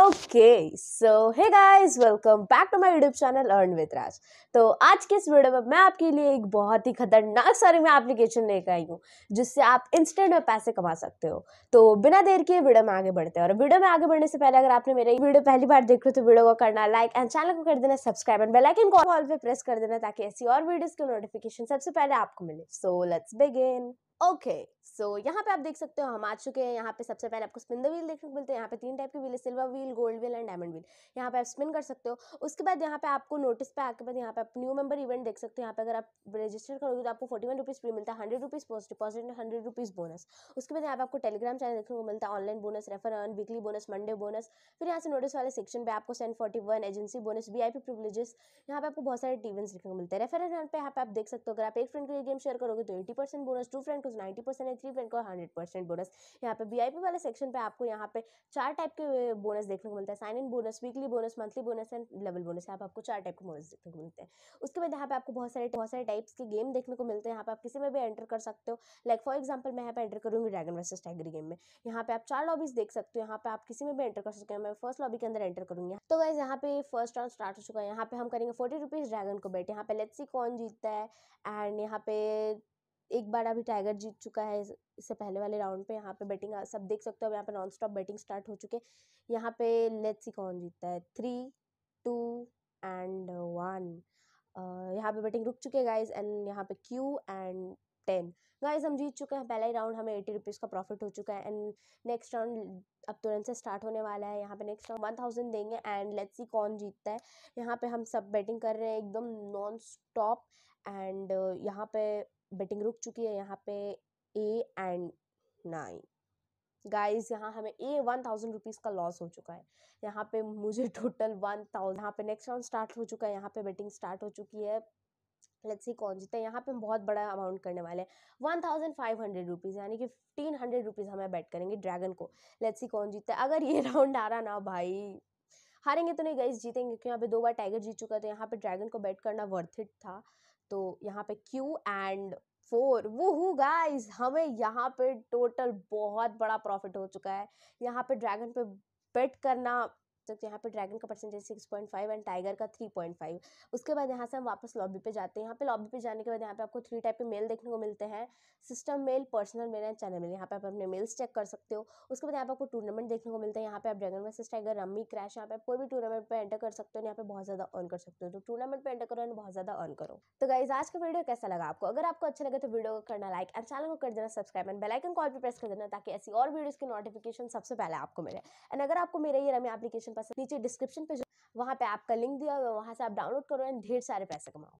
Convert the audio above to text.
okay so hey guys welcome back to my YouTube channel earn with Raj तो आज के इस वीडियो में मैं आपके लिए एक बहुत ही खतरनाक सारे में एप्लीकेशन लेकर आई हूँ जिससे आप इंस्टेंट में पैसे कमा सकते हो तो बिना देर के वीडियो में आगे बढ़ते हैं और वीडियो में आगे बढ़ने से पहले अगर आपने मेरा वीडियो पहली बार देख रहे हो तो वीडियो को करना लाइक एंड चैनल को कर देना सब्सक्राइब एंड बेलाइकन कॉल पर प्रेस कर देना ताकि ऐसी और वीडियोज़ की नोटिफिकेशन सबसे पहले आपको मिले so let's begin okay so यहाँ पे आप देख सकते हो हम आ चुके हैं यहाँ पे सबसे पहले आपको स्पिन द व्हील देखने को मिलते हैं यहाँ पे तीन टाइप के व्हील है silver wheel gold wheel and diamond wheel यहाँ पे आप स्पिन कर सकते हो उसके बाद यहाँ पे आपको नोटिस पे आके बाद यहाँ पे आप न्यू मेंबर इवेंट देख सकते हो यहाँ पे अगर आप रजिस्टर करोगे तो आपको फोर्टी वन रुपीज़ फ्री मिलता है hundred rupees post deposit and hundred rupees bonus उसके बाद यहाँ पे आपको टेलीग्राम चैनल देखने को मिलता है online bonus refer earn weekly bonus Monday bonus फिर यहाँ से नोटिस वाले सेक्शन पे आपको send forty one agency bonus V I P privileges यहाँ पे आपको बहुत सारे इवेंट्स देखने को मिलते हैं रेफर एंड पे यहाँ पे आप देख सकते हो अगर आप एक फ्रेंड को ये गेम शेयर करोगे तो eighty percent bonus to friend को बोनस नाइन्टी परसेंट अचीवमेंट का हंड्रेड परसेंट बोनस यहाँ पे वीआईपी वाले सेक्शन पे आपको यहाँ पे चार टाइप के बोनस देखने को मिलता है sign in bonus weekly bonus monthly bonus and level bonus यहाँ पे आपको चार टाइप के बोनस देखने को मिलते हैं उसके बाद यहाँ पे आपको बहुत सारे बहुत सारे टाइप्स के गेम देखने को मिलते हैं यहाँ पे आप किसी में भी एंटर कर सकते हो लाइक फॉर एग्जाम्पल मैं यहाँ पे एंटर करूँगी ड्रैगन वर्सेस टाइगर गेम में यहाँ पे आप चार लॉबीज देख सकते हो यहाँ पे आप किसी में भी एंटर कर सकते हो मैं फर्स्ट लॉबी के अंदर एंटर करूँगी तो गाइज यहाँ पे फर्स्ट राउंड स्टार्ट हो चुका है यहाँ पे हम करेंगे फोर्टी रुपीज़ ड्रैगन को बैठे यहाँ पे लेट्स सी कौन जीतता है एंड यहाँ पे एक बार अभी टाइगर जीत चुका है इससे पहले वाले राउंड पे यहाँ पे बैटिंग सब देख सकते हो यहाँ पे नॉन स्टॉप बैटिंग स्टार्ट हो चुके यहाँ पे लेट्स सी कौन जीतता है थ्री टू एंड वन यहाँ पे बैटिंग रुक चुके गाइज एंड यहाँ पे क्यू एंड टेन गाइज हम जीत चुके हैं पहला ही राउंड हमें एटी रुपीज़ का प्रॉफिट हो चुका है एंड नेक्स्ट राउंड अब तुरंत से स्टार्ट होने वाला है यहाँ पे नेक्स्ट राउंड वन थाउजेंड देंगे एंड लेट्स सी कौन जीतता है यहाँ पे हम सब बैटिंग कर रहे हैं एकदम नॉन स्टॉप एंड यहाँ पे बैटिंग रुक चुकी है यहाँ पे ए एंड नाइन गाइज यहाँ हमें ए वन थाउजेंड रुपीज़ का लॉस हो चुका है यहाँ पे मुझे टोटल वन थाउजेंड यहाँ पे नेक्स्ट राउंड स्टार्ट हो चुका है यहाँ पे बेटिंग स्टार्ट हो चुकी है लेट्स सी कौन जीते यहाँ पे हम बहुत बड़ा अमाउंट करने वाले हैं one thousand five hundred rupees यानी कि फिफ्टीन हंड्रेड रुपीज़ हमें बैट करेंगे ड्रैगन को लेट्स सी कौन जीतता है अगर ये राउंड आ रहा ना भाई हारेंगे तो नहीं गई जीतेंगे क्योंकि यहाँ पे दो बार टाइगर जीत चुका तो था तो यहाँ पे ड्रैगन को बैट करना वर्थ इट था तो यहाँ पे क्यू एंड फोर वो हु गाइज हमें यहाँ पे टोटल बहुत बड़ा प्रॉफिट हो चुका है यहाँ पे ड्रैगन पे बेट करना तो यहाँ पे ड्रैगन का percentage six point five and tiger का थ्री पॉइंट फाइव उसके बाद यहाँ से हम वापस लॉबी पे जाते हैं यहाँ पे लॉबी पे जाने के बाद यहाँ पे आपको थ्री टाइप के मेल देखने को मिलते हैं system mail personal mail and channel mail यहाँ पे आप अपने मेल्स चेक कर सकते हो उसके बाद यहाँ पे आपको टूर्नामेंट देखने को मिलते हैं यहाँ पे आप dragon versus tiger rummy crash यहाँ पे कोई भी टूर्नामेंट पर एंटर कर सकते हो यहाँ पे बहुत ज़्यादा अर्न कर सकते हो तो टूर्नामेंट पर एंटर करो एंड बहुत ज़्यादा अर्न करो तो गाइज आज का वीडियो कैसा लगा आपको अगर आपको अच्छा लगे तो वीडियो को करना लाइक एंड चैनल को कर देना सब्सक्राइब एंड बेलाइकन कॉल पर प्रेस कर देना ताकि ऐसी और वीडियोज़ की नोटिफिकेशन सबसे पहले आपको मिले एंड अगर आपको मेरे ये रमी एप्लीकेशन पसंद नीचे डिस्क्रिप्शन पे वहाँ पे आपका लिंक दिया हुआ है वहाँ से आप डाउनलोड करो एंड ढेर सारे पैसे कमाओ